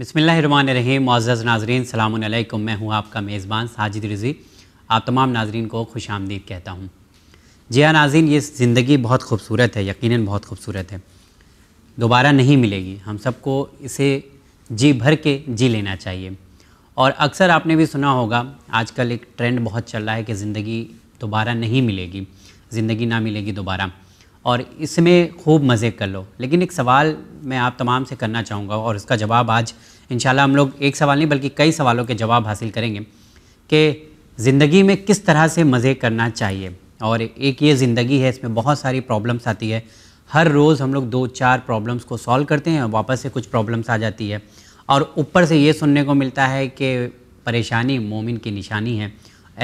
बसमीम मोज़ नाजरीन सलामकुम मैं हूँ आपका मेज़बान साजिद रज़ी आप तमाम नाजरीन को खुश आमदीद कहता हूँ जी हाँ ये ज़िंदगी बहुत खूबसूरत है यकीन बहुत खूबसूरत है दोबारा नहीं मिलेगी हम सबको इसे जी भर के जी लेना चाहिए और अक्सर आपने भी सुना होगा आजकल एक ट्रेंड बहुत चल रहा है कि ज़िंदगी दोबारा नहीं मिलेगी ज़िंदगी ना मिलेगी दोबारा और इसमें खूब मज़े कर लो लेकिन एक सवाल मैं आप तमाम से करना चाहूँगा और उसका जवाब आज इन हम लोग एक सवाल नहीं बल्कि कई सवालों के जवाब हासिल करेंगे कि ज़िंदगी में किस तरह से मज़े करना चाहिए और एक ये ज़िंदगी है इसमें बहुत सारी प्रॉब्लम्स आती है हर रोज़ हम लोग दो चार प्रॉब्लम्स को सॉल्व करते हैं वापस से कुछ प्रॉब्लम्स आ जाती है और ऊपर से ये सुनने को मिलता है कि परेशानी मोमिन की निशानी है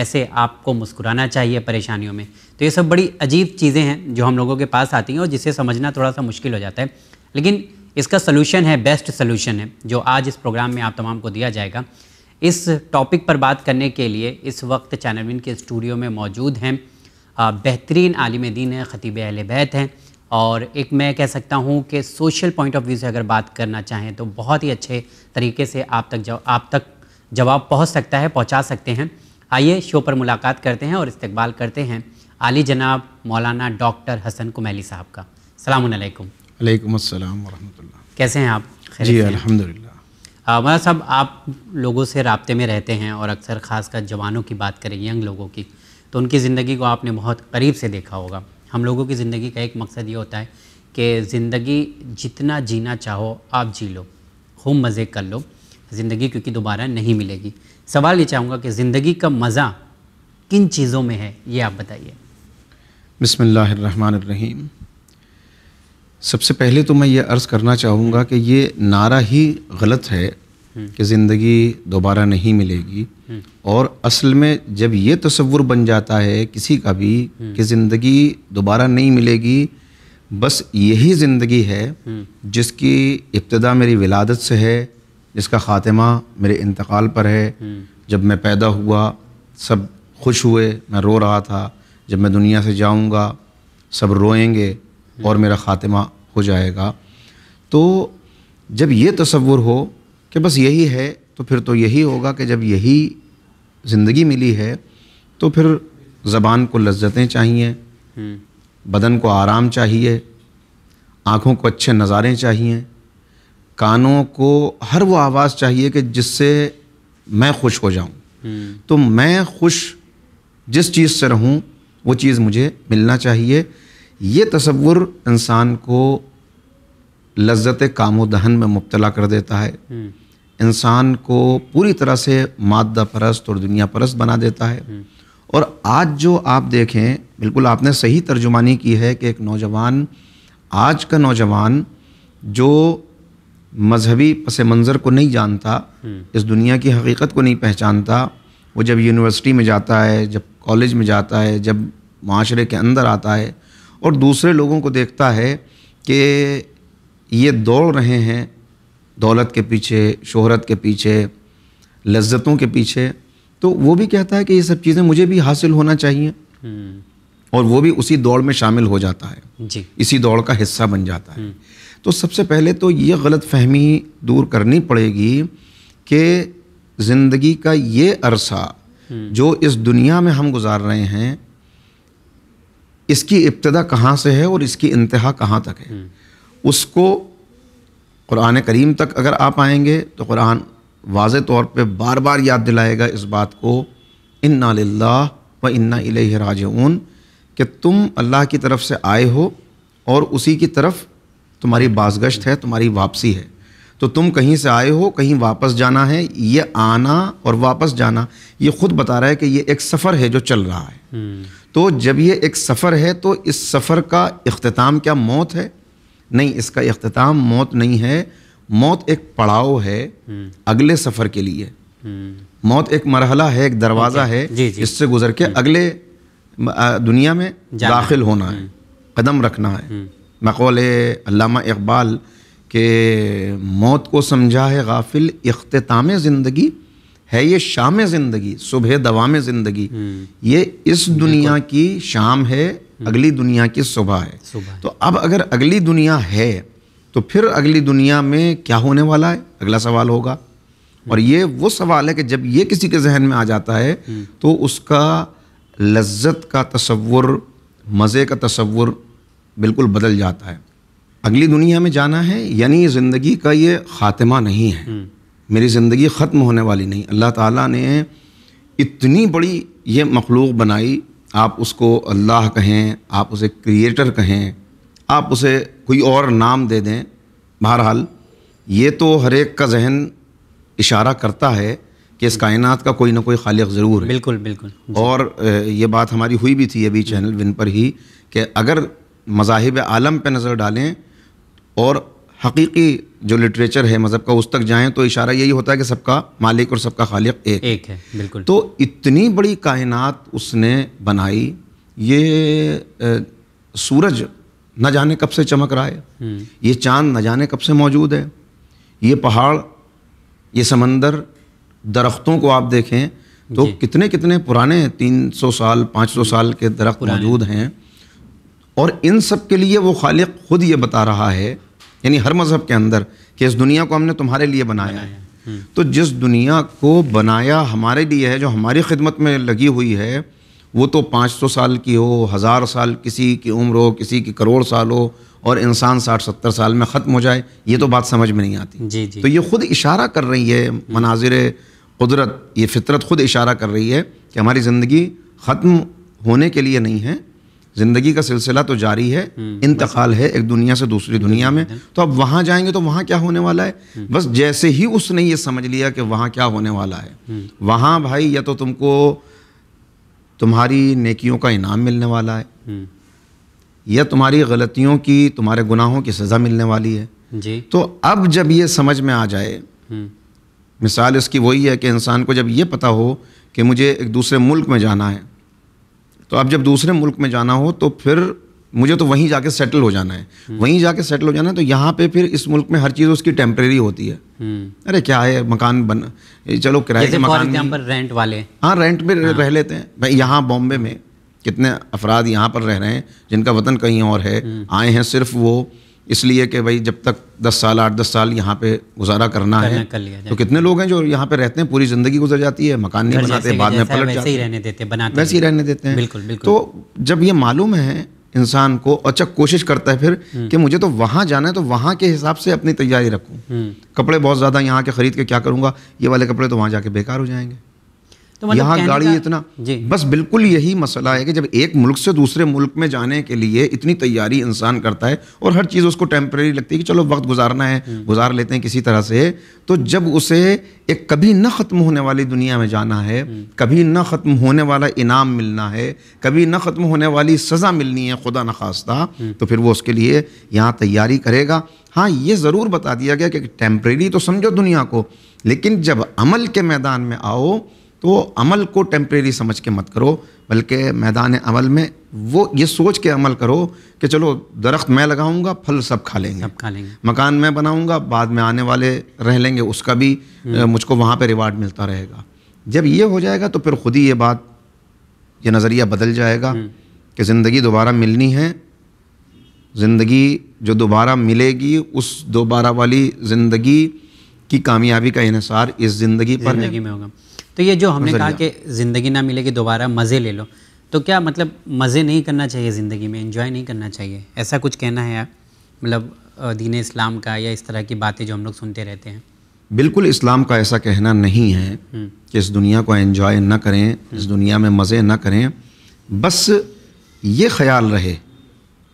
ऐसे आपको मुस्कुराना चाहिए परेशानियों में तो ये सब बड़ी अजीब चीज़ें हैं जो हम लोगों के पास आती हैं और जिसे समझना थोड़ा सा मुश्किल हो जाता है लेकिन इसका सलूशन है बेस्ट सलूशन है जो आज इस प्रोग्राम में आप तमाम को दिया जाएगा इस टॉपिक पर बात करने के लिए इस वक्त चैनलविन के स्टूडियो में मौजूद हैं बेहतरीन आलिम दीन हैं ख़तीब अहल बैत हैं और एक मैं कह सकता हूँ कि सोशल पॉइंट ऑफ व्यू से अगर बात करना चाहें तो बहुत ही अच्छे तरीके से आप तक आप तक जवाब पहुँच सकता है पहुँचा सकते हैं आइए शो पर मुलाकात करते हैं और इस्तकबाल करते हैं आली जनाब मौलाना डॉक्टर हसन कुमैली साहब का सलामकुम वालेकुम अस्सलाम कैसे हैं आप जी अलहमदिल्ला मौलाना साहब आप लोगों से रबते में रहते हैं और अक्सर ख़ासकर जवानों की बात करें यंग लोगों की तो उनकी ज़िंदगी को आपने बहुत करीब से देखा होगा हम लोगों की ज़िंदगी का एक मकसद ये होता है कि ज़िंदगी जितना जीना चाहो आप जी लो खूब मज़े कर लो ज़िंदगी क्योंकि दोबारा नहीं मिलेगी सवाल ये चाहूँगा कि ज़िंदगी का मज़ा किन चीज़ों में है ये आप बताइए बसमीम सबसे पहले तो मैं ये अर्ज़ करना चाहूँगा कि ये नारा ही गलत है हम्म। कि ज़िंदगी दोबारा नहीं मिलेगी हम्म। और असल में जब ये तस्वुर बन जाता है किसी का भी हम्म। कि ज़िंदगी दोबारा नहीं मिलेगी बस यही ज़िंदगी है जिसकी इब्तदा मेरी विलादत से है जिसका ख़ात्मा मेरे इंतकाल पर है हम्म। जब मैं पैदा हुआ सब खुश हुए मैं रो रहा था जब मैं दुनिया से जाऊंगा सब रोएंगे हम्म। और मेरा ख़ात्मा हो जाएगा तो जब ये तस्वुर हो कि बस यही है तो फिर तो यही होगा कि जब यही ज़िंदगी मिली है तो फिर ज़बान को लज्जतें चाहिए हम्म। बदन को आराम चाहिए आँखों को अच्छे नज़ारे चाहिए कानों को हर वो आवाज़ चाहिए कि जिससे मैं खुश हो जाऊं हम्म। तो मैं खुश जिस चीज़ से रहूं वो चीज़ मुझे मिलना चाहिए ये तस्वुर इंसान को लज्जत कामो दहन में मुबतला कर देता है हम्म। इंसान को पूरी तरह से मादा परस्त और दुनिया परस्त बना देता है हम्म। और आज जो आप देखें बिल्कुल आपने सही तर्जुमानी की है कि एक नौजवान आज का नौजवान जो मजहबी पस मंज़र को नहीं जानता हम्म। इस दुनिया की हकीकत को नहीं पहचानता वो जब यूनिवर्सिटी में जाता है जब कॉलेज में जाता है जब माशरे के अंदर आता है और दूसरे लोगों को देखता है कि ये दौड़ रहे हैं दौलत के पीछे शोहरत के पीछे लज्जतों के पीछे तो वो भी कहता है कि ये सब चीज़ें मुझे भी हासिल होना चाहिए हम्म। और वो भी उसी दौड़ में शामिल हो जाता है जी इसी दौड़ का हिस्सा बन जाता है हम्म। तो सबसे पहले तो ये गलत फहमी दूर करनी पड़ेगी कि ज़िंदगी का ये अरसा हम्म। जो इस दुनिया में हम गुजार रहे हैं इसकी इब्तदा कहाँ से है और इसकी इंतहा कहाँ तक है हम्म। उसको क़ुरान करीम तक अगर आप आएंगे तो कुरान वाज तौर पे बार बार याद दिलाएगा इस बात को इन्ना लाला व इन्ना राज कि तुम अल्लाह की तरफ से आए हो और उसी की तरफ तुम्हारी बाजगश्त है तुम्हारी वापसी है तो तुम कहीं से आए हो कहीं वापस जाना है ये आना और वापस जाना ये खुद बता रहा है कि ये एक सफ़र है जो चल रहा है हम्म। तो जब ये एक सफ़र है तो इस सफ़र का अख्ताम क्या मौत है नहीं इसका अख्ताम मौत नहीं है मौत एक पड़ाव है हम्म। अगले सफ़र के लिए हम्म। मौत एक मरहला है एक दरवाज़ा है जिससे गुजर के अगले दुनिया में दाखिल होना है कदम रखना है मकौल अलामा इकबाल के मौत को समझा है गाफिल अख्ताम ज़िंदगी है ये शाम ज़िंदगी सुबह में ज़िंदगी हम्म। ये इस दुनिया की शाम है हम्म। अगली दुनिया की सुबह है।, है तो अब अगर अगली दुनिया है तो फिर अगली दुनिया में क्या होने वाला है अगला सवाल होगा और हम्म। ये वो सवाल है कि जब ये किसी के जहन में आ जाता है तो उसका लज्जत का तस्वुर मज़े का तस्वुर बिल्कुल बदल जाता है अगली दुनिया में जाना है यानी ज़िंदगी का ये ख़ात्मा नहीं है हम्म। मेरी ज़िंदगी ख़त्म होने वाली नहीं अल्लाह ताला ने इतनी बड़ी ये मखलूक बनाई आप उसको अल्लाह कहें आप उसे क्रिएटर कहें आप उसे कोई और नाम दे दें बहरहाल ये तो हर एक का जहन इशारा करता है कि इस कायनात का कोई ना कोई खालिक ज़रूर है बिल्कुल बिल्कुल और ये बात हमारी हुई भी थी अभी चैनल विन पर ही कि अगर मज़ाहिब आलम पर नज़र डालें और हकीकी जो लिटरेचर है मज़हब का उस तक जाएं तो इशारा यही होता है कि सबका मालिक और सबका खालिक एक एक है बिल्कुल तो इतनी बड़ी कायनात उसने बनाई ये सूरज न जाने कब से चमक रहा है हम्म। ये चांद न जाने कब से मौजूद है ये पहाड़ ये समंदर दरख्तों को आप देखें तो कितने कितने पुराने 300 साल 500 साल के दरख्त मौजूद हैं और इन सब के लिए वो खालिक खुद ये बता रहा है यानी हर मज़हब के अंदर कि इस दुनिया को हमने तुम्हारे लिए बनाया है हम्म। तो जिस दुनिया को बनाया हमारे लिए है जो हमारी खिदमत में लगी हुई है वो तो 500 साल की हो हज़ार साल किसी की उम्र हो किसी की करोड़ साल हो और इंसान साठ सत्तर साल में ख़त्म हो जाए ये तो बात समझ में नहीं आती जी जी तो ये ख़ुद इशारा कर रही है मनाजिर कुदरत ये फितरत ख़ुद इशारा कर रही है कि हमारी ज़िंदगी ख़त्म होने के लिए नहीं है ज़िंदगी का सिलसिला तो जारी है हम्म, इंतकाल है एक दुनिया से दूसरी दुनिया में तो अब वहाँ जाएंगे तो वहाँ क्या होने वाला है हम्म। बस जैसे ही उसने ये समझ लिया कि वहाँ क्या होने वाला है हम्म। वहाँ भाई या तो तुमको तुम्हारी नेकियों का इनाम मिलने वाला है या तुम्हारी गलतियों की तुम्हारे गुनाहों की सज़ा मिलने वाली है जी तो अब जब ये समझ में आ जाए मिसाल इसकी वही है कि इंसान को जब ये पता हो कि मुझे एक दूसरे मुल्क में जाना है तो आप जब दूसरे मुल्क में जाना हो तो फिर मुझे तो वहीं जाके सेटल हो जाना है हम्म। वहीं जाके सेटल हो जाना है तो यहाँ पे फिर इस मुल्क में हर चीज़ उसकी टेम्प्रेरी होती है हम्म। अरे क्या है मकान बन चलो किराए के मकान पर रेंट वाले हाँ रेंट में हाँ। रह लेते हैं भाई यहाँ बॉम्बे में कितने अफराद यहाँ पर रह रहे हैं जिनका वतन कहीं और है हम्म। आए हैं सिर्फ वो इसलिए कि भाई जब तक दस साल आठ दस साल यहाँ पे गुजारा करना है कर तो कितने लोग हैं जो यहाँ पे रहते हैं पूरी ज़िंदगी गुजर जाती है मकान नहीं बनाते बाद में पलट जाते रहने देते बनाते वैसे ही रहने देते हैं बिल्कुल बिल्कुल तो जब ये मालूम है इंसान को अच्छा कोशिश करता है फिर हम्म। कि मुझे तो वहाँ जाना है तो वहाँ के हिसाब से अपनी तैयारी रखूँ हम्म। कपड़े बहुत ज़्यादा यहाँ के ख़रीद के क्या करूँगा ये वाले कपड़े तो वहाँ जाके बेकार हो जाएंगे तो मतलब यहाँ गाड़ी इतना इतना बस बिल्कुल यही मसला है कि जब एक मुल्क से दूसरे मुल्क में जाने के लिए इतनी तैयारी इंसान करता है और हर चीज़ उसको टेम्प्रेरी लगती है कि चलो वक्त गुजारना है हम्म। गुजार लेते हैं किसी तरह से तो जब उसे एक कभी न ख़त्म होने वाली दुनिया में जाना है हम्म। कभी न ख़त्म होने वाला इनाम मिलना है कभी न ख़त्म होने वाली सज़ा मिलनी है खुदा न खास्ता हम्म। तो फिर वो उसके लिए यहाँ तैयारी करेगा हाँ ये ज़रूर बता दिया गया कि टेम्प्रेरी तो समझो दुनिया को लेकिन जब अमल के मैदान में आओ तो अमल को टेम्परेरी समझ के मत करो बल्कि मैदान अमल में वो ये सोच के अमल करो कि चलो दरख्त मैं लगाऊंगा फल सब खा लेंगे सब खा लेंगे मकान मैं बनाऊंगा बाद में आने वाले रह लेंगे उसका भी हम्म। मुझको वहाँ पे रिवार्ड मिलता रहेगा जब ये हो जाएगा तो फिर खुद ही ये बात ये नज़रिया बदल जाएगा हम्म। कि ज़िंदगी दोबारा मिलनी है ज़िंदगी जो दोबारा मिलेगी उस दोबारा वाली ज़िंदगी की कामयाबी का इसार इस ज़िंदगी पर ज़िंदगी में होगा तो ये जो हमने कहा कि ज़िंदगी ना मिलेगी दोबारा मज़े ले लो तो क्या मतलब मज़े नहीं करना चाहिए ज़िंदगी में इन्जॉय नहीं करना चाहिए ऐसा कुछ कहना है आप मतलब दीन इस्लाम का या इस तरह की बातें जो हम लोग सुनते रहते हैं बिल्कुल इस्लाम का ऐसा कहना नहीं है हम्म। कि इस दुनिया को एंजॉय ना करें हम्म। इस दुनिया में मज़े ना करें बस ये ख्याल रहे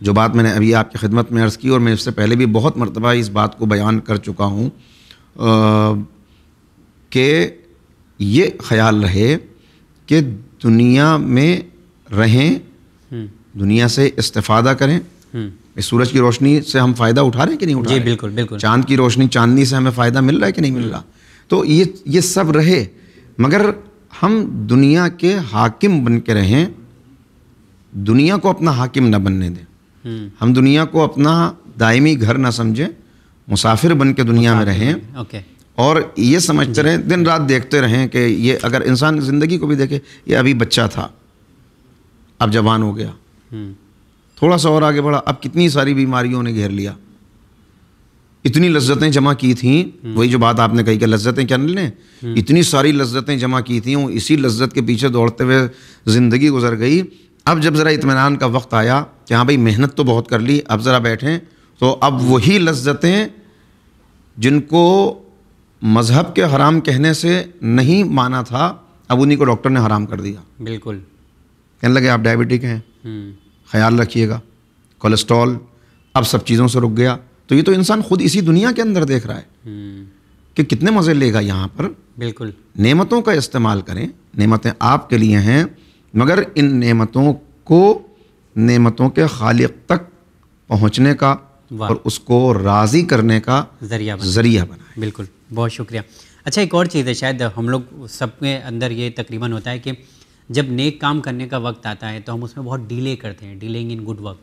जो बात मैंने अभी आपकी खिदमत में अर्ज़ की और मैं इससे पहले भी बहुत मरतबा इस बात को बयान कर चुका हूँ कि ये ख्याल रहे कि दुनिया में रहें हम्म। दुनिया से इस्तेफादा करें हम्म। इस सूरज की रोशनी से हम फ़ायदा उठा रहे हैं कि नहीं उठा जी, रहे बिल्कुल बिल्कुल चांद की रोशनी चांदनी से हमें फ़ायदा मिल रहा है कि नहीं मिल रहा तो ये ये सब रहे मगर हम दुनिया के हाकिम बन के रहें दुनिया को अपना हाकिम ना बनने दें हम्म। हम दुनिया को अपना दायमी घर ना समझें मुसाफिर बन के दुनिया में रहें ओके और ये समझते रहें दिन रात देखते रहें कि ये अगर इंसान ज़िंदगी को भी देखे ये अभी बच्चा था अब जवान हो गया हम्म। थोड़ा सा और आगे बढ़ा अब कितनी सारी बीमारियों ने घेर लिया इतनी लज्जतें जमा की थी हम्म। वही जो बात आपने कही कि लज्जतें क्या ने हम्म। इतनी सारी लज्जतें जमा की थी इसी लज्जत के पीछे दौड़ते हुए ज़िंदगी गुजर गई अब जब ज़रा इतमान का वक्त आया कि हाँ भाई मेहनत तो बहुत कर ली अब ज़रा बैठें तो अब वही लज्जतें जिनको मज़हब के हराम कहने से नहीं माना था अब उन्हीं को डॉक्टर ने हराम कर दिया बिल्कुल कहने लगे आप डायबिटिक हैं हम्म। ख्याल रखिएगा कोलेस्ट्रॉल अब सब चीज़ों से रुक गया तो ये तो इंसान खुद इसी दुनिया के अंदर देख रहा है हम्म। कि कितने मज़े लेगा यहाँ पर बिल्कुल नेमतों का इस्तेमाल करें नेमतें आपके लिए हैं मगर इन नेमतों को नेमतों के खालिक तक पहुँचने का और उसको राज़ी करने का जरिया जरिया बनाए बिल्कुल बहुत शुक्रिया अच्छा एक और चीज़ है शायद हम लोग सबके अंदर ये तकरीबन होता है कि जब नेक काम करने का वक्त आता है तो हम उसमें बहुत डिले करते हैं डीलिंग इन गुड वर्क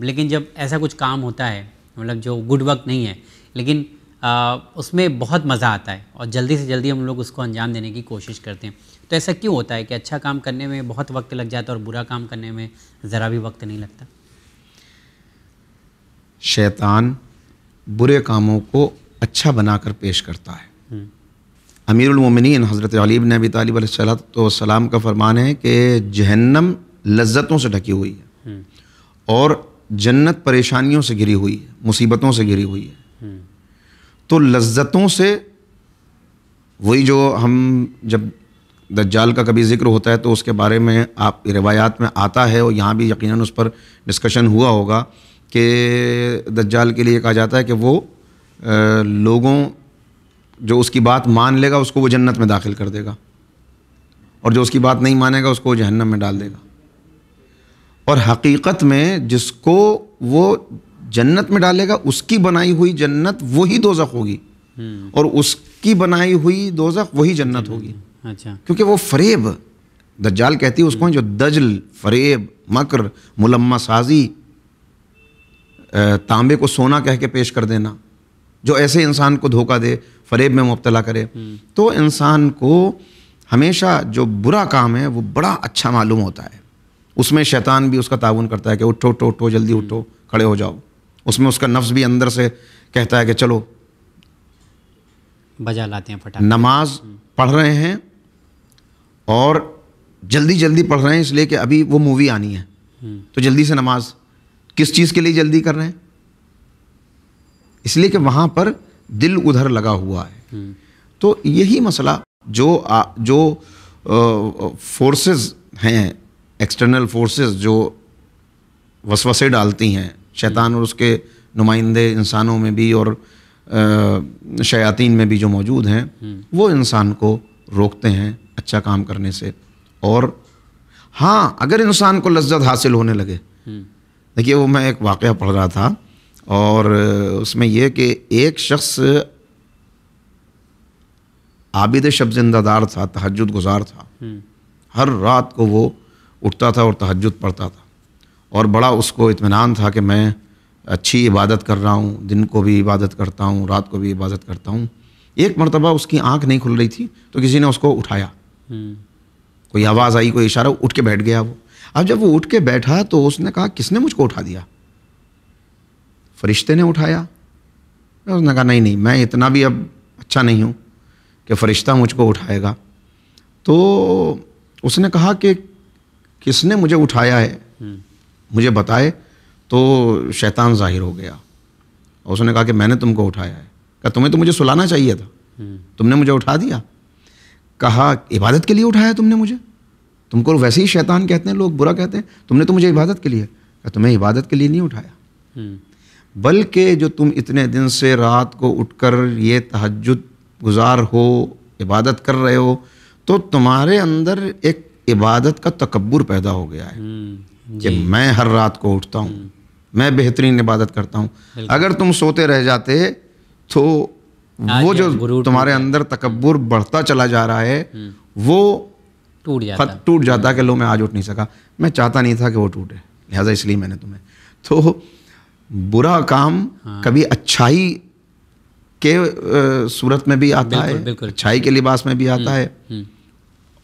लेकिन जब ऐसा कुछ काम होता है मतलब जो गुड वर्क नहीं है लेकिन आ, उसमें बहुत मज़ा आता है और जल्दी से जल्दी हम लोग उसको अंजाम देने की कोशिश करते हैं तो ऐसा क्यों होता है कि अच्छा काम करने में बहुत वक्त लग जाता है और बुरा काम करने में ज़रा भी वक्त नहीं लगता शैतान बुरे कामों को अच्छा बनाकर पेश करता है हम्म। अमीरमिन हज़रत अलीब ने अभी तालब सलाम का फरमान है कि जहन्नम लज्जतों से ढकी हुई है हम्म। और जन्नत परेशानियों से घिरी हुई है मुसीबतों से घिरी हुई है हम्म। तो लज्जतों से वही जो हम जब दज्जाल का कभी जिक्र होता है तो उसके बारे में आप रिवायात में आता है और यहाँ भी यकीनन उस पर डिस्कशन हुआ होगा कि दज्जाल के लिए कहा जाता है कि वो लोगों जो उसकी बात मान लेगा उसको वो जन्नत में दाखिल कर देगा और जो उसकी बात नहीं मानेगा उसको जहन्नम में डाल देगा और हकीकत में जिसको वो जन्नत में डालेगा उसकी बनाई हुई जन्नत वही दोजख होगी हम्म। और उसकी बनाई हुई दोजख वही जन्नत होगी अच्छा क्योंकि वो फरेब दज्जाल कहती है उसको हम्म। जो दजल फरेब मकर मुलम्मा साजी तांबे को सोना कह के पेश कर देना जो ऐसे इंसान को धोखा दे फरेब में मुबतला करे तो इंसान को हमेशा जो बुरा काम है वो बड़ा अच्छा मालूम होता है उसमें शैतान भी उसका ताउन करता है कि उठो उठो उठो जल्दी हम्म। उठो खड़े हो जाओ उसमें उसका नफ्स भी अंदर से कहता है कि चलो बजा लाते हैं फटा नमाज हम्म। पढ़ रहे हैं और जल्दी जल्दी पढ़ रहे हैं इसलिए कि अभी वो मूवी आनी है हम्म। तो जल्दी से नमाज किस चीज़ के लिए जल्दी कर रहे हैं इसलिए कि वहाँ पर दिल उधर लगा हुआ है हम्म। तो यही मसला जो आ, जो फोर्सेस हैं एक्सटर्नल फोर्सेस जो वसवसे डालती हैं शैतान और उसके नुमाइंदे इंसानों में भी और शयातीन में भी जो मौजूद हैं हम्म। वो इंसान को रोकते हैं अच्छा काम करने से और हाँ अगर इंसान को लज्जत हासिल होने लगे हम्म। देखिए वो मैं एक वाक़ पढ़ रहा था और उसमें यह कि एक शख्स आबिद शब जिंदादार था तहजद गुजार था हम्म। हर रात को वो उठता था और तहजद पढ़ता था और बड़ा उसको इतमान था कि मैं अच्छी इबादत कर रहा हूँ दिन को भी इबादत करता हूँ रात को भी इबादत करता हूँ एक मरतबा उसकी आँख नहीं खुल रही थी तो किसी ने उसको उठाया हम्म। कोई आवाज़ आई कोई इशारा उठ के बैठ गया वो अब जब वो उठ के बैठा तो उसने कहा किसने मुझको उठा दिया फरिश्ते ने उठाया उसने कहा नहीं नहीं मैं इतना भी अब अच्छा नहीं हूँ कि फ़रिश्ता मुझको उठाएगा तो उसने कहा कि किसने मुझे उठाया है हम्म। मुझे बताए तो शैतान जाहिर हो गया और उसने कहा कि मैंने तुमको उठाया है क्या तुम्हें तो मुझे सुलाना चाहिए था हम्म। तुमने मुझे उठा दिया कहा इबादत के लिए उठाया तुमने मुझे तुमको वैसे ही शैतान कहते हैं लोग बुरा कहते हैं तुमने तो मुझे इबादत के लिए क्या तुम्हें इबादत के लिए नहीं उठाया हम्म। बल्कि जो तुम इतने दिन से रात को उठकर ये तहजद गुजार हो इबादत कर रहे हो तो तुम्हारे अंदर एक इबादत का तकबर पैदा हो गया है हम्म, कि मैं हर रात को उठता हूँ हम्म। मैं बेहतरीन इबादत करता हूँ अगर तुम सोते रह जाते तो वो जो तुम्हारे अंदर तकबर बढ़ता चला जा रहा है हम्म। वो टूट जाता टूट जाता कि लो मैं आज उठ नहीं सका मैं चाहता नहीं था कि वो टूटे लिहाजा इसलिए मैंने तुम्हें तो बुरा काम हाँ। कभी अच्छाई के सूरत में भी आता है अच्छाई के लिबास में भी हम्म, आता है हम्म।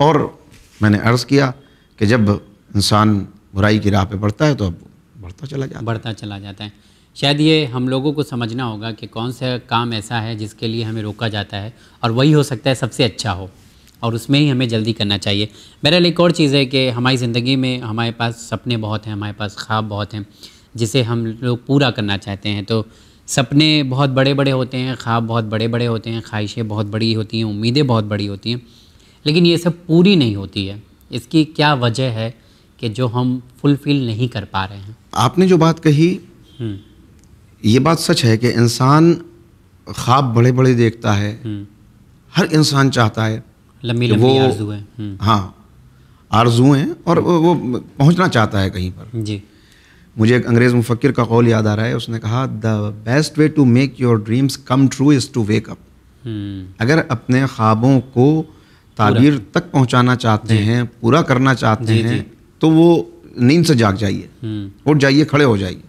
और मैंने अर्ज़ किया कि जब इंसान बुराई की राह पे बढ़ता है तो अब बढ़ता चला जाता बढ़ता चला जाता है शायद ये हम लोगों को समझना होगा कि कौन सा काम ऐसा है जिसके लिए हमें रोका जाता है और वही हो सकता है सबसे अच्छा हो और उसमें ही हमें जल्दी करना चाहिए लिए एक और चीज़ है कि हमारी ज़िंदगी में हमारे पास सपने बहुत हैं हमारे पास ख्वाब बहुत हैं जिसे हम लोग पूरा करना चाहते हैं तो सपने बहुत बड़े बड़े होते हैं ख्वाब बहुत बड़े बड़े होते हैं ख्वाहिशें बहुत बड़ी होती हैं उम्मीदें बहुत बड़ी होती हैं लेकिन ये सब पूरी नहीं होती है इसकी क्या वजह है कि जो हम फुलफ़िल नहीं कर पा रहे हैं आपने जो बात कही ये बात सच है कि इंसान ख्वाब बड़े बड़े देखता है हर इंसान चाहता है लंबी लंबी आरजू है हाँ आरजू और वो पहुंचना चाहता है कहीं पर जी मुझे एक अंग्रेज़ मुफक्र का कौल याद आ रहा है उसने कहा the best way to make your dreams come true is to wake up अगर अपने ख्वाबों को ताबीर तक पहुंचाना चाहते हैं पूरा करना चाहते जी, हैं जी. तो वो नींद से जाग जाइए हम्म। उठ जाइए खड़े हो जाइए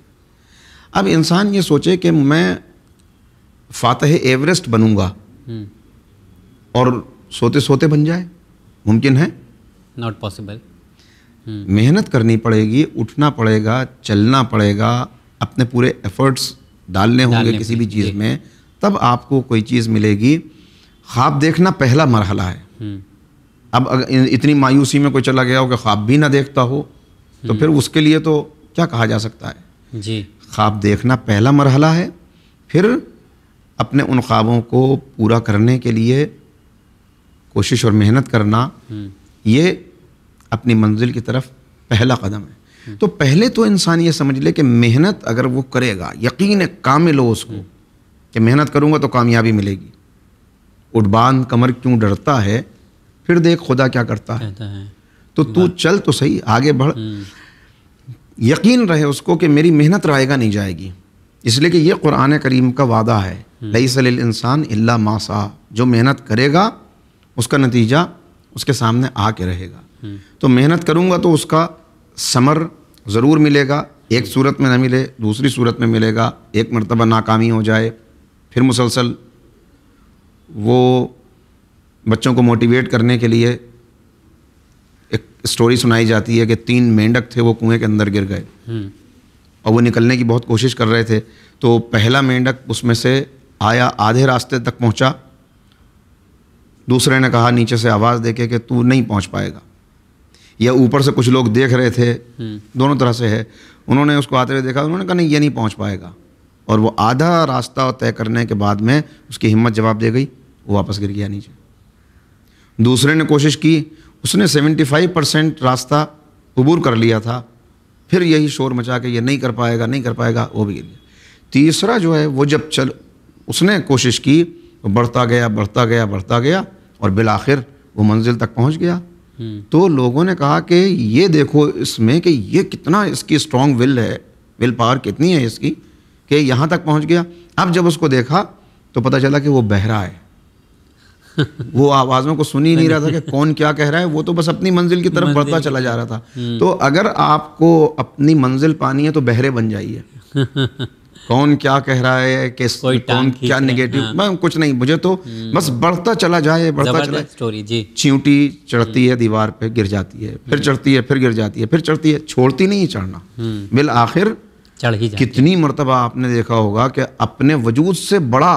अब इंसान ये सोचे कि मैं फातह एवरेस्ट बनूंगा हम्म। और सोते सोते बन जाए मुमकिन है नॉट पॉसिबल हम्म। मेहनत करनी पड़ेगी उठना पड़ेगा चलना पड़ेगा अपने पूरे एफर्ट्स डालने होंगे किसी भी चीज़ में तब आपको कोई चीज़ मिलेगी ख्वाब देखना पहला मरहला है हम्म। अब अगर इतनी मायूसी में कोई चला गया हो कि ख्वाब भी ना देखता हो तो हम्म। फिर उसके लिए तो क्या कहा जा सकता है जी ख्वाब देखना पहला मरहला है फिर अपने उन ख्वाबों को पूरा करने के लिए कोशिश और मेहनत करना ये अपनी मंजिल की तरफ पहला कदम है तो पहले तो इंसान ये समझ ले कि मेहनत अगर वो करेगा यकीन है कामिल हो उसको कि मेहनत करूँगा तो कामयाबी मिलेगी उठबान कमर क्यों डरता है फिर देख खुदा क्या करता है, तो तू चल तो सही आगे बढ़ हम्म। यकीन रहे उसको कि मेरी मेहनत रायगा नहीं जाएगी इसलिए कि ये कुरान करीम का वादा है हम्म। लई सलील इंसान अल्ला मासा जो मेहनत करेगा उसका नतीजा उसके सामने आके रहेगा तो मेहनत करूँगा तो उसका समर ज़रूर मिलेगा एक सूरत में ना मिले दूसरी सूरत में मिलेगा एक मरतबा नाकामी हो जाए फिर मुसलसल वो बच्चों को मोटिवेट करने के लिए एक स्टोरी सुनाई जाती है कि तीन मेंढक थे वो कुएं के अंदर गिर गए हम्म। और वो निकलने की बहुत कोशिश कर रहे थे तो पहला मेंढक उसमें से आया आधे रास्ते तक पहुंचा दूसरे ने कहा नीचे से आवाज़ देके कि तू नहीं पहुंच पाएगा या ऊपर से कुछ लोग देख रहे थे हम्म। दोनों तरह से है उन्होंने उसको आते हुए देखा उन्होंने कहा नहीं ये नहीं पहुंच पाएगा और वो आधा रास्ता तय करने के बाद में उसकी हिम्मत जवाब दे गई वो वापस गिर गया नीचे दूसरे ने कोशिश की उसने 75 परसेंट रास्ता अबूर कर लिया था फिर यही शोर मचा के ये नहीं कर पाएगा नहीं कर पाएगा वो भी गिर गया तीसरा जो है वो जब चल उसने कोशिश की बढ़ता गया बढ़ता गया बढ़ता गया और बिल आखिर वो मंजिल तक पहुँच गया हम्म। तो लोगों ने कहा कि ये देखो इसमें कि ये कितना इसकी स्ट्रांग विल है विल पावर कितनी है इसकी कि यहाँ तक पहुँच गया अब जब उसको देखा तो पता चला कि वो बहरा है वो आवाज़ों को सुन ही नहीं रहा था कि कौन क्या कह रहा है वो तो बस अपनी मंजिल की तरफ बढ़ता चला जा रहा था हम्म। तो अगर आपको अपनी मंजिल पानी है तो बहरे बन जाइए कौन क्या कह रहा है किस कौन क्या नेगेटिव हाँ। मैं कुछ नहीं मुझे तो हम्म। बस बढ़ता चला जाए बढ़ता चला स्टोरी चींटी चढ़ती है हम्म। दीवार पे गिर जाती है फिर हम्म। चढ़ती है फिर गिर जाती है फिर चढ़ती है छोड़ती नहीं चढ़ना बिल आखिर चढ़ ही कितनी मरतबा आपने देखा होगा कि अपने वजूद से बड़ा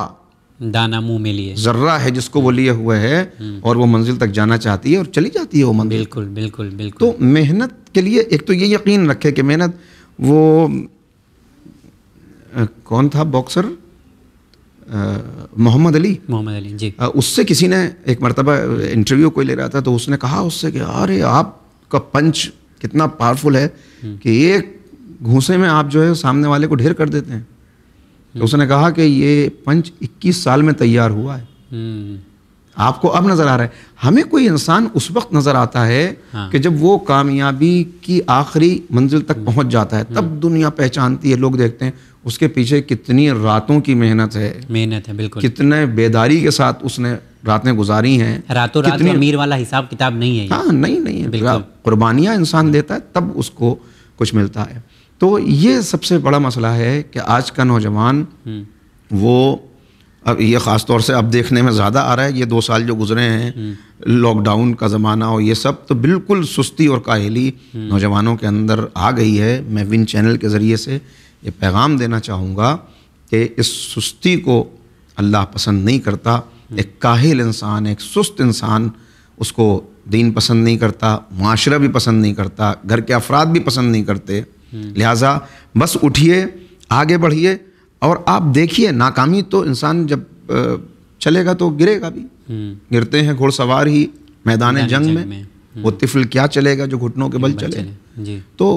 दाना मुंह में लिए जर्रा है जिसको वो लिए हुए है और वो मंजिल तक जाना चाहती है और चली जाती है वो मंजिल बिल्कुल बिल्कुल बिल्कुल तो मेहनत के लिए एक तो ये यकीन रखे कि मेहनत वो कौन था boxer Muhammad Ali Muhammad Ali ji उससे किसी ने एक मरतबा इंटरव्यू कोई ले रहा था तो उसने कहा उससे कि अरे आपका पंच कितना पावरफुल है हम्म। कि एक घूसे में आप जो है सामने वाले को ढेर कर देते हैं तो हम्म। उसने कहा कि ये पंच 21 साल में तैयार हुआ है हम्म। आपको अब नज़र आ रहा है हमें कोई इंसान उस वक्त नज़र आता है हाँ। कि जब वो कामयाबी की आखिरी मंजिल तक हम्म। पहुंच जाता है तब हम्म। दुनिया पहचानती है लोग देखते हैं उसके पीछे कितनी रातों की मेहनत है मेहनत है बिल्कुल कितने बेदारी के साथ उसने रातें गुजारी हैं रातों रात अमीर वाला हिसाब किताब नहीं है हाँ नहीं नहीं है कुर्बानियाँ इंसान हम्म। देता है तब उसको कुछ मिलता है तो ये सबसे बड़ा मसला है कि आज का नौजवान वो अब ये ख़ास तौर से अब देखने में ज़्यादा आ रहा है ये दो साल जो गुजरे हैं लॉकडाउन हम्म। का ज़माना और ये सब तो बिल्कुल सुस्ती और काहली हम्म। नौजवानों के अंदर आ गई है मैं विन चैनल के ज़रिए से ये पैगाम देना चाहूँगा कि इस सुस्ती को अल्लाह पसंद नहीं करता हम्म। एक काहिल इंसान एक सुस्त इंसान उसको दीन पसंद नहीं करता माशरा भी पसंद नहीं करता घर के अफराद भी पसंद नहीं करते लिहाजा बस उठिए आगे बढ़िए और आप देखिए नाकामी तो इंसान जब चलेगा तो गिरेगा भी हम्म। गिरते हैं घोड़सवार ही मैदान जंग, जंग में, में। हम्म। वो तिफल क्या चलेगा जो घुटनों के बल चले, चले। तो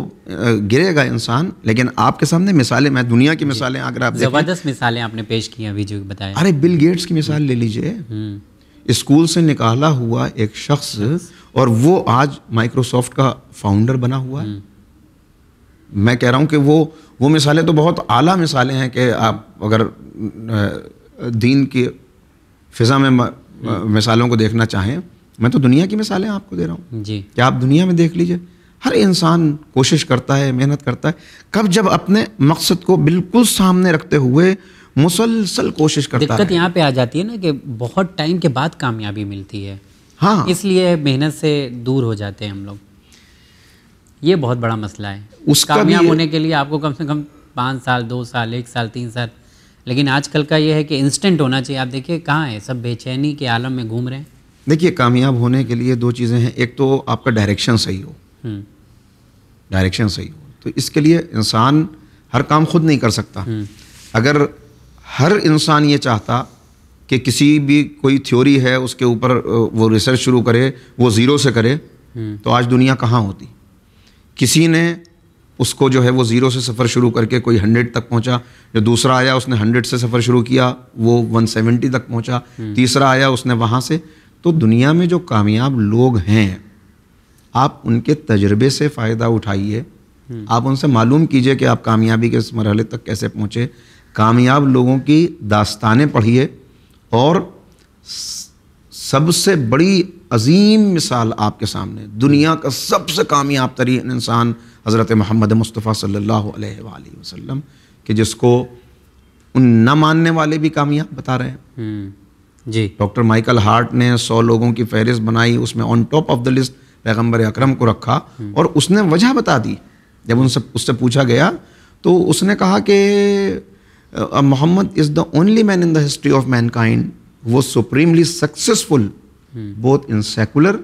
गिरेगा इंसान लेकिन आपके सामने मिसालें मैं दुनिया की मिसालें अगर आप जबरदस्त मिसालें आपने पेश की अभी जो बताया अरे बिल गेट्स की मिसाल ले लीजिए हम्म। स्कूल से निकाला हुआ एक शख्स और वो आज माइक्रोसॉफ्ट का फाउंडर बना हुआ है मैं कह रहा हूँ कि वो वो मिसालें तो बहुत आला मिसालें हैं कि आप अगर दीन की फ़िज़ा में मिसालों को देखना चाहें मैं तो दुनिया की मिसालें आपको दे रहा हूँ जी क्या आप दुनिया में देख लीजिए हर इंसान कोशिश करता है मेहनत करता है कब जब अपने मकसद को बिल्कुल सामने रखते हुए मुसलसल कोशिश करता है दिक्कत यहाँ पे आ जाती है ना कि बहुत टाइम के बाद कामयाबी मिलती है हाँ इसलिए मेहनत से दूर हो जाते हैं हम लोग ये बहुत बड़ा मसला है उसका कामयाब होने के लिए आपको कम से कम पाँच साल दो साल एक साल तीन साल लेकिन आजकल का ये है कि इंस्टेंट होना चाहिए आप देखिए कहाँ है सब बेचैनी के आलम में घूम रहे हैं देखिए कामयाब होने के लिए दो चीज़ें हैं एक तो आपका डायरेक्शन सही हो डायरेक्शन हम्म। सही हो तो इसके लिए इंसान हर काम खुद नहीं कर सकता हम्म। अगर हर इंसान ये चाहता कि किसी भी कोई थ्योरी है उसके ऊपर वो रिसर्च शुरू करे वो ज़ीरो से करे हम्म। तो आज दुनिया कहाँ होती किसी ने उसको जो है वो ज़ीरो से सफ़र शुरू करके कोई हंड्रेड तक पहुंचा जो दूसरा आया उसने हंड्रेड से सफ़र शुरू किया वो वन सेवेंटी तक पहुंचा हम्म। तीसरा आया उसने वहाँ से तो दुनिया में जो कामयाब लोग हैं आप उनके तजर्बे से फ़ायदा उठाइए हम्म। आप उनसे मालूम कीजिए कि आप कामयाबी के इस मरहले तक कैसे पहुँचे कामयाब लोगों की दास्तानें पढ़िए और सबसे बड़ी अजीम मिसाल आपके सामने दुनिया का सबसे कामयाब तरीन इंसान हज़रत महमद मुस्तफ़ा सल्लल्लाहु अलैहि वसल्लम कि जिसको उन न मानने वाले भी कामयाब बता रहे हैं हम्म, जी डॉक्टर माइकल हार्ट ने सौ लोगों की फहरिस्त बनाई उसमें on top of the list पैगम्बर अक्रम को रखा हम्म। और उसने वजह बता दी जब उनसे उससे पूछा गया तो उसने कहा कि Muhammad is the only man in the history of mankind वो supremely successful both in secular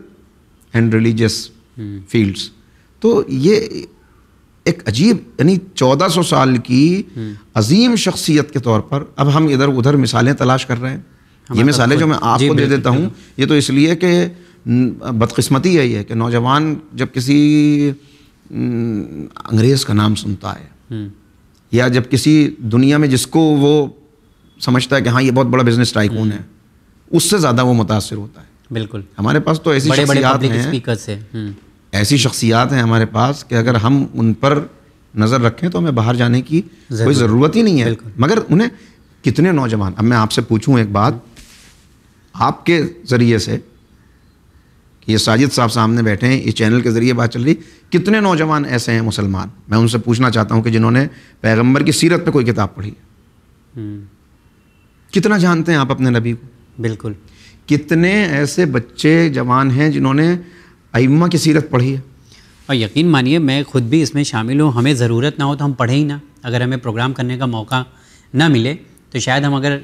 and religious fields तो ये एक अजीब यानी 1400 साल की हम्म। अजीम शख्सियत के तौर पर अब हम इधर उधर मिसालें तलाश कर रहे हैं ये मिसालें जो मैं आपको दे देता हूँ ये तो इसलिए कि बदकिस्मती यही है कि नौजवान जब किसी अंग्रेज़ का नाम सुनता है हम्म। या जब किसी दुनिया में जिसको वो समझता है कि हाँ ये बहुत बड़ा बिजनेस टाइकून है उससे ज़्यादा वो मुतासर होता है बिल्कुल हमारे पास तो ऐसी शख्सियात हैं हम्म। ऐसी शख्सियात हैं हमारे पास कि अगर हम उन पर नज़र रखें तो हमें बाहर जाने की कोई ज़रूरत ही नहीं है मगर उन्हें कितने नौजवान अब मैं आपसे पूछूं एक बात आपके ज़रिए से ये साजिद साहब सामने बैठे हैं इस चैनल के ज़रिए बात चल रही कितने नौजवान ऐसे हैं मुसलमान मैं उनसे पूछना चाहता हूँ कि जिन्होंने पैगम्बर की सीरत पर कोई किताब पढ़ी है हम्म। कितना जानते हैं आप अपने नबी को बिल्कुल कितने ऐसे बच्चे जवान हैं जिन्होंने अइम्मा की सीरत पढ़ी है और यकीन मानिए मैं खुद भी इसमें शामिल हूँ हमें ज़रूरत ना हो तो हम पढ़े ही ना अगर हमें प्रोग्राम करने का मौका ना मिले तो शायद हम अगर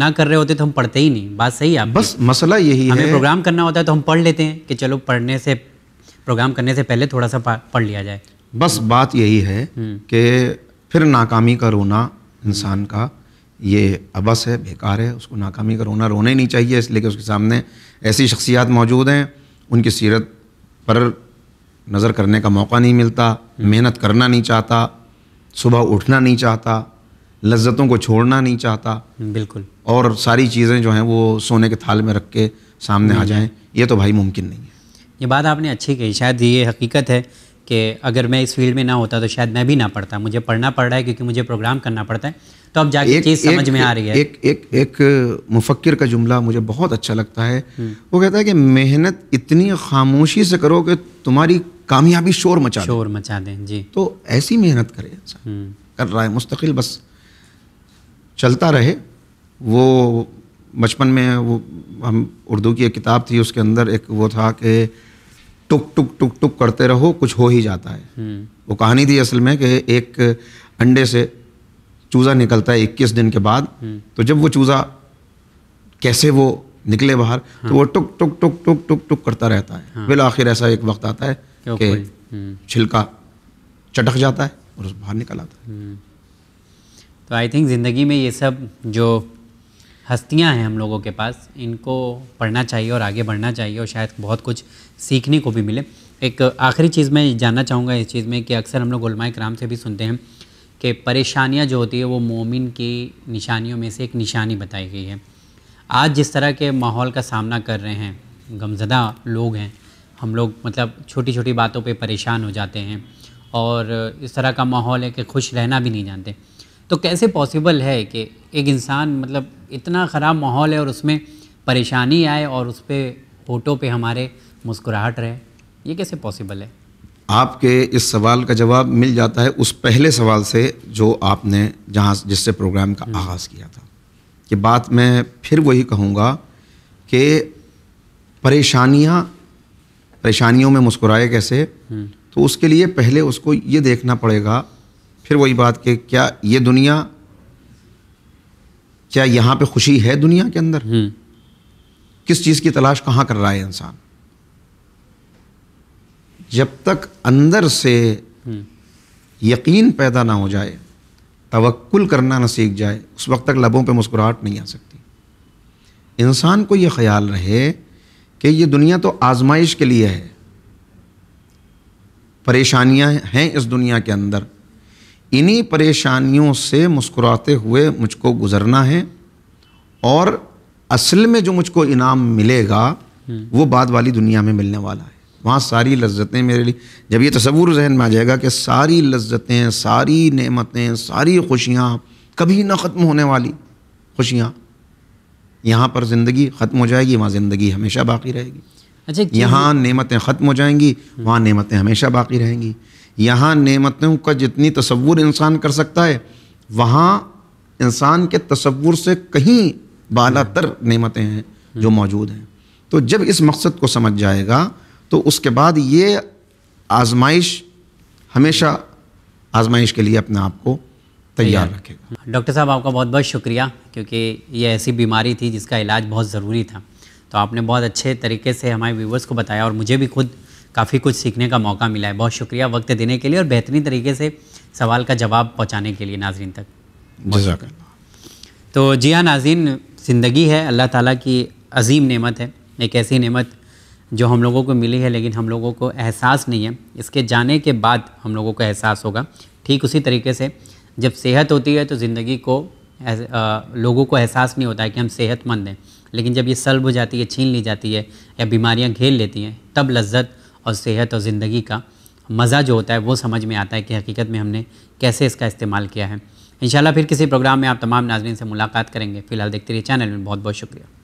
ना कर रहे होते तो हम पढ़ते ही नहीं बात सही है बस मसला यही हमें है प्रोग्राम करना होता है तो हम पढ़ लेते हैं कि चलो पढ़ने से प्रोग्राम करने से पहले थोड़ा सा पढ़ लिया जाए बस बात यही है हम्म। कि फिर नाकामी का रोना इंसान का ये अबस है बेकार है उसको नाकामी का रोना रोना ही नहीं चाहिए इसलिए कि उसके सामने ऐसी शख्सियात मौजूद हैं उनकी सीरत पर नज़र करने का मौका नहीं मिलता मेहनत करना नहीं चाहता सुबह उठना नहीं चाहता लज्जतों को छोड़ना नहीं चाहता बिल्कुल और सारी चीज़ें जो हैं वो सोने के थाल में रख के सामने आ हम्म। जाएं ये तो भाई मुमकिन नहीं है ये बात आपने अच्छी कही शायद ये हकीकत है कि अगर मैं इस फील्ड में ना होता तो शायद मैं भी ना पढ़ता मुझे पढ़ना पड़ रहा है क्योंकि मुझे प्रोग्राम करना पड़ता है तो अब जाके चीज समझ में आ रही है एक एक एक मुफक्र का जुमला मुझे बहुत अच्छा लगता है हम्म। वो कहता है कि मेहनत इतनी खामोशी से करो कि तुम्हारी कामयाबी शोर मचा शोर मचा दें जी तो ऐसी मेहनत करे हम्म। कर रहा है मुस्तकिल बस चलता रहे वो बचपन में वो हम उर्दू की एक किताब थी उसके अंदर एक वो था कि टुक टुक टुक टुक करते रहो कुछ हो ही जाता है हम्म। वो कहानी थी असल में कि एक अंडे से चूज़ा निकलता है इक्कीस दिन के बाद हम्म। तो जब वो चूज़ा कैसे वो निकले बाहर तो हाँ। तो वो टुक टुक टुक टुक टुक टुक करता रहता है हाँ। बिल आखिर ऐसा एक वक्त आता है कि हम्म। छिलका चटक जाता है और उस बाहर निकल आता है हम्म। तो आई थिंक ज़िंदगी में ये सब जो हस्तियां हैं हम लोगों के पास इनको पढ़ना चाहिए और आगे बढ़ना चाहिए और शायद बहुत कुछ सीखने को भी मिले एक आखिरी चीज़ मैं जानना चाहूँगा इस चीज़ में कि अक्सर हम लोग गुलमा कराम से भी सुनते हैं कि परेशानियां जो होती है वो मोमिन की निशानियों में से एक निशानी बताई गई है आज जिस तरह के माहौल का सामना कर रहे हैं गमजदा लोग हैं हम लोग मतलब छोटी छोटी बातों पे परेशान हो जाते हैं और इस तरह का माहौल है कि खुश रहना भी नहीं जानते तो कैसे पॉसिबल है कि एक इंसान मतलब इतना ख़राब माहौल है और उसमें परेशानी आए और उस पर फोटो पर हमारे मुस्कुराहट रहे ये कैसे पॉसिबल है आपके इस सवाल का जवाब मिल जाता है उस पहले सवाल से जो आपने जहाँ जिससे प्रोग्राम का हम्म। आगाज़ किया था कि बात मैं फिर वही कहूँगा कि परेशानियाँ परेशानियों में मुस्कुराए कैसे हम्म। तो उसके लिए पहले उसको ये देखना पड़ेगा फिर वही बात कि क्या ये दुनिया क्या यहाँ पे खुशी है दुनिया के अंदर हम्म। किस चीज़ की तलाश कहाँ कर रहा है इंसान जब तक अंदर से हम्म। यकीन पैदा ना हो जाए तवक्ल करना ना सीख जाए उस वक्त तक लबों पे मुस्कुराहट नहीं आ सकती इंसान को ये ख्याल रहे कि ये दुनिया तो आजमाइश के लिए है परेशानियां हैं इस दुनिया के अंदर इन्हीं परेशानियों से मुस्कुराते हुए मुझको गुज़रना है और असल में जो मुझको इनाम मिलेगा हम्म। वो बाद वाली दुनिया में मिलने वाला है वहाँ सारी लज्जतें मेरे लिए जब ये तस्वूर जहन में आ जाएगा कि सारी लज्जतें सारी नेमतें सारी खुशियाँ कभी ना ख़त्म होने वाली खुशियाँ यहाँ पर ज़िंदगी ख़त्म हो जाएगी वहाँ ज़िंदगी हमेशा बाकी रहेगी अच्छा यहाँ नेमतें ख़त्म हो जाएंगी वहाँ नेमतें हमेशा बाकी रहेंगी यहाँ नेमतों का जितनी तस्वूर इंसान कर सकता है वहाँ इंसान के तस्वूर से कहीं बाला तर नेमतें हैं जो मौजूद हैं तो जब इस मकसद को समझ जाएगा तो उसके बाद ये आजमाइश हमेशा आजमाइश के लिए अपने आप को तैयार रखेगा डॉक्टर साहब आपका बहुत बहुत शुक्रिया क्योंकि ये ऐसी बीमारी थी जिसका इलाज बहुत ज़रूरी था तो आपने बहुत अच्छे तरीके से हमारे व्यूवर्स को बताया और मुझे भी खुद काफ़ी कुछ सीखने का मौका मिला है बहुत शुक्रिया वक्त देने के लिए और बेहतरीन तरीके से सवाल का जवाब पहुँचाने के लिए नाजरीन तक तो जी हाँ नाजीन ज़िंदगी है अल्लाह ताली की अजीम नमत है एक ऐसी नमत जो हम लोगों को मिली है लेकिन हम लोगों को एहसास नहीं है इसके जाने के बाद हम लोगों को एहसास होगा ठीक उसी तरीके से जब सेहत होती है तो ज़िंदगी को आ, लोगों को एहसास नहीं होता है कि हम सेहतमंद हैं लेकिन जब ये सल्ब हो जाती है छीन ली जाती है या बीमारियां घेर लेती हैं तब लज्जत और सेहत और ज़िंदगी का मज़ा जो होता है वो समझ में आता है कि हकीकत में हमने कैसे इसका इस्तेमाल किया है इन फिर किसी प्रोग्राम में आप तमाम नाजरन से मुलाकात करेंगे फ़िलहाल देखते रहिए चैनल में बहुत बहुत शुक्रिया